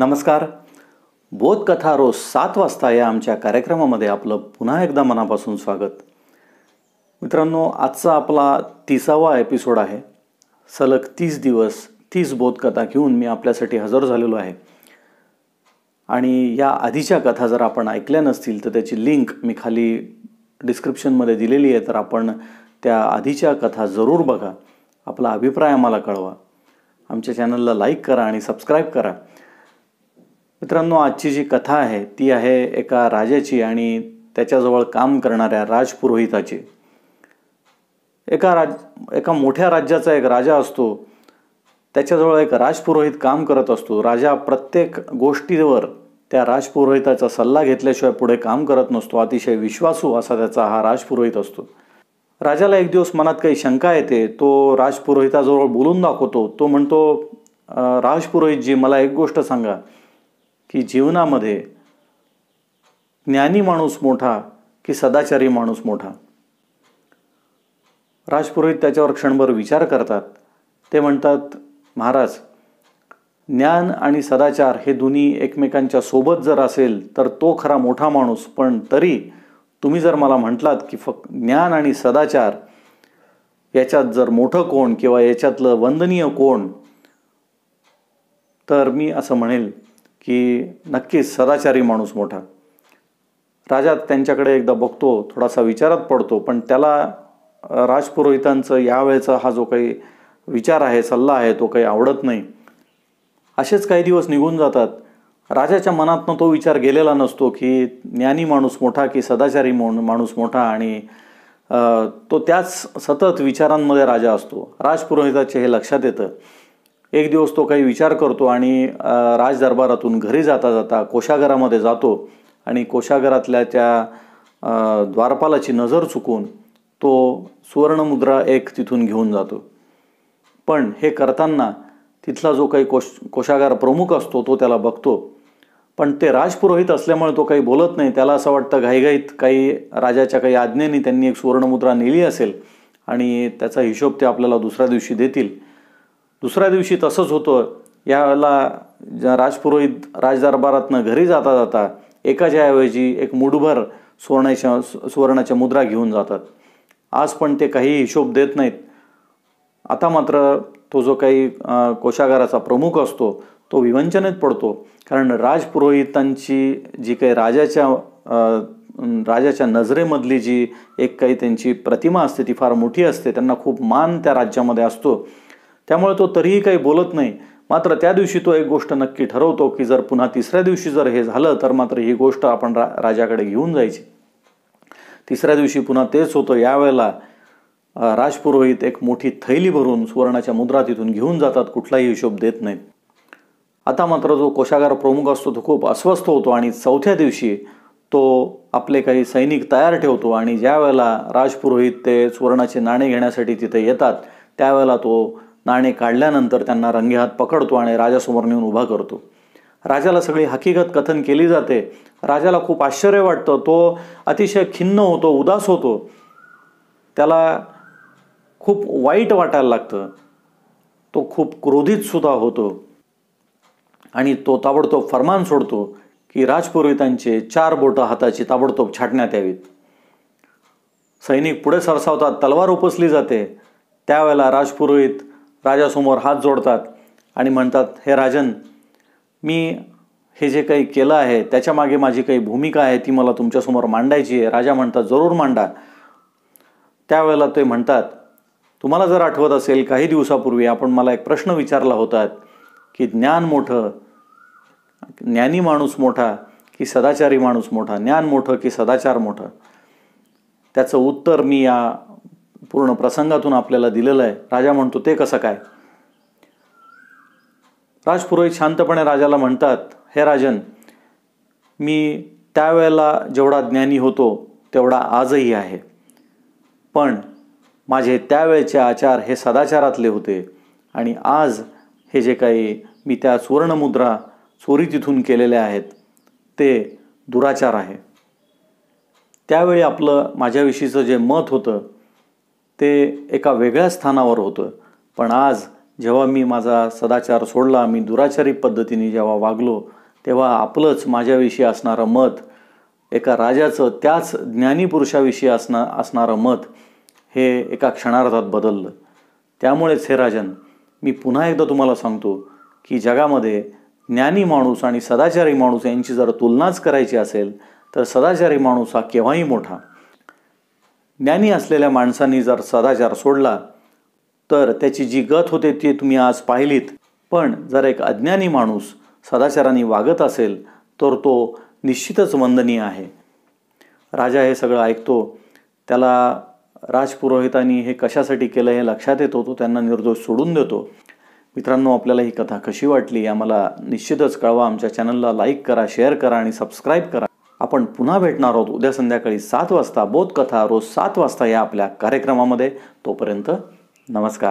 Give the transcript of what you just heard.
नमस्कार बोधकथा रोज सात वाजता या आमच्या कार्यक्रमामध्ये आपलं पुन्हा एकदा मनापासून स्वागत मित्रांनो आजचा आपला तिसावा एपिसोड आहे सलग तीस दिवस तीस बोधकथा घेऊन मी आपल्यासाठी हजर झालेलो आहे आणि या आधीच्या कथा जर आपण ऐकल्या नसतील तर त्याची लिंक मी खाली डिस्क्रिप्शनमध्ये दिलेली आहे तर आपण त्या आधीच्या कथा जरूर बघा आपला अभिप्राय आम्हाला कळवा आमच्या चॅनलला लाईक करा आणि सबस्क्राईब करा मित्रांनो आजची जी कथा आहे ती आहे एका राजाची आणि त्याच्याजवळ काम करणाऱ्या राजपुरोहिताची एका राज एका मोठ्या राज्याचा एक राजा असतो त्याच्याजवळ एक राजपुरोहित काम करत असतो राजा प्रत्येक गोष्टीवर त्या राजपुरोहिताचा सल्ला घेतल्याशिवाय पुढे काम करत नसतो अतिशय विश्वासू असा त्याचा हा राजपुरोहित असतो राजाला एक दिवस मनात काही शंका येते तो राजपुरोहिताजवळ बोलून दाखवतो तो म्हणतो राजपुरोहितजी मला एक गोष्ट सांगा की जीवनामध्ये ज्ञानी माणूस मोठा की सदाचारी माणूस मोठा राजपुरोहित त्याच्यावर क्षणभर विचार करतात ते म्हणतात महाराज ज्ञान आणि सदाचार हे दोन्ही एकमेकांच्या सोबत जर असेल तर तो खरा मोठा माणूस पण तरी तुम्ही जर मला म्हटलात की फक्त ज्ञान आणि सदाचार याच्यात जर मोठं कोण किंवा याच्यातलं वंदनीय कोण तर मी असं म्हणेल की नक्कीच सदाचारी माणूस मोठा राजा त्यांच्याकडे एकदा बघतो थोडासा विचारात पडतो पण त्याला राजपुरोहितांचं यावेळेचा हा जो काही विचार आहे सल्ला आहे तो काही आवडत नाही असेच काही दिवस निघून जातात राजाच्या मनातनं तो विचार गेलेला नसतो की ज्ञानी माणूस मोठा की सदाचारी माणूस मोठा आणि तो त्याच सतत विचारांमध्ये राजा असतो राजपुरोहिताचे हे लक्षात येतं एक दिवस तो काही विचार करतो आणि राजदरबारातून घरी जाता जाता कोशागरामध्ये जातो आणि कोशागरातल्या त्या द्वारपालाची नजर चुकून तो सुवर्णमुद्रा एक तिथून घेऊन जातो पण हे करताना तिथला जो काही कोश कोशागार प्रमुख असतो तो त्याला बघतो पण ते राजपुरोहित असल्यामुळे तो काही बोलत नाही त्याला असं वाटतं घाईघाईत काही राजाच्या काही आज्ञेने त्यांनी एक सुवर्णमुद्रा नेली असेल आणि त्याचा हिशोब ते आपल्याला दुसऱ्या दिवशी देतील दुसऱ्या दिवशी तसंच होतं याला राजपुरोहित राजदरबारातनं घरी जाता जाता एकाच्या ऐवजी एक मुडभर सुवर्णाच्या सुवर्णाच्या मुद्रा घेऊन जातात आज पण ते काही हिशोब देत नाहीत आता मात्र तो जो काही कोशागाराचा प्रमुख असतो तो विवंचनेत पडतो कारण राजपुरोहितांची जी काही राजाच्या राजाच्या नजरेमधली जी एक काही त्यांची प्रतिमा असते ती फार मोठी असते त्यांना खूप मान त्या राज्यामध्ये असतो त्यामुळे तो तरीही काही बोलत नाही मात्र त्या दिवशी तो एक गोष्ट नक्की ठरवतो की जर पुन्हा तिसऱ्या दिवशी जर हे झालं तर मात्र ही गोष्ट आपण रा राजाकडे घेऊन जायची तिसऱ्या दिवशी पुन्हा तेच होतं यावेळेला राजपुरोहित एक मोठी थैली भरून सुवर्णाच्या मुद्रा तिथून घेऊन जातात कुठलाही हिशोब देत नाहीत आता मात्र जो कोशागार प्रमुख असतो तो खूप अस्वस्थ होतो आणि चौथ्या दिवशी तो आपले काही सैनिक तयार ठेवतो आणि ज्यावेळेला राजपुरोहित ते सुवर्णाचे नाणे घेण्यासाठी तिथे येतात त्यावेळेला तो नाणे काढल्यानंतर त्यांना रंगे हात पकडतो आणि राजासमोर नेऊन उभा करतो राजाला सगळी हकीकत कथन केली जाते राजाला खूप आश्चर्य वाटतं तो अतिशय खिन्न होतो उदास होतो त्याला खूप वाईट वाटायला लागतं तो खूप सुद्धा होतो आणि तो ताबडतोब फरमान सोडतो की राजपुरोहितांचे चार बोटं हाताची ताबडतोब छाटण्यात यावीत सैनिक पुढे सरसावतात तलवार उपसली जाते त्यावेळेला राजपुरोहित राजासमोर हात जोडतात आणि म्हणतात हे राजन मी हे जे काही केलं आहे त्याच्यामागे माझी काही भूमिका आहे ती मला तुमच्यासमोर मांडायची आहे राजा म्हणतात जरूर मांडा त्यावेळेला ते म्हणतात तुम्हाला जर आठवत असेल काही दिवसापूर्वी आपण मला एक प्रश्न विचारला होता की ज्ञान मोठं ज्ञानी माणूस मोठा की सदाचारी माणूस मोठा ज्ञान मोठं की सदाचार मोठं त्याचं उत्तर मी या पूर्ण प्रसंगातून आपल्याला दिलेलं आहे राजा म्हणतो ते कसं काय राजपुरोहित शांतपणे राजाला म्हणतात हे राजन मी त्यावेळेला जेवढा ज्ञानी होतो तेवढा आजही आहे पण माझे त्यावेळेचे आचार हे सदाचारातले होते आणि आज हे जे काही मी त्या सुवर्णमुद्रा चोरी तिथून केलेल्या आहेत ते दुराचार आहे त्यावेळी आपलं माझ्याविषयीचं जे मत होतं ते एका वेगळ्या स्थानावर होतं पण आज जेव्हा मी माझा सदाचार सोडला मी दुराचारी पद्धतीने जेव्हा वागलो तेव्हा आपलंच माझ्याविषयी असणारं मत एका राजाचं त्याच ज्ञानीपुरुषाविषयी असणार असणारं मत हे एका क्षणार्धात बदललं त्यामुळेच हे राजन मी पुन्हा एकदा तुम्हाला सांगतो की जगामध्ये ज्ञानी माणूस आणि सदाचारी माणूस यांची जर तुलनाच करायची असेल तर सदाचारी माणूस हा केव्हाही मोठा ज्ञानी असलेल्या माणसांनी जर सदाचार सोडला तर त्याची जी गत होते ती तुम्ही आज पाहिलीत पण जर एक अज्ञानी माणूस सदाचाराने वागत असेल तर तो निश्चितच वंदनीय आहे राजा हे सगळं ऐकतो त्याला राजपुरोहितांनी हे कशासाठी केलं हे लक्षात येतो तो त्यांना निर्दोष सोडून देतो मित्रांनो आपल्याला ही कथा कशी वाटली आम्हाला निश्चितच कळवा आमच्या चॅनलला लाईक करा शेअर करा आणि सबस्क्राईब करा आपण पुन्हा भेटणार आहोत उद्या संध्याकाळी सात वाजता बोधकथा रोज सात वाजता या आपल्या कार्यक्रमामध्ये तोपर्यंत नमस्कार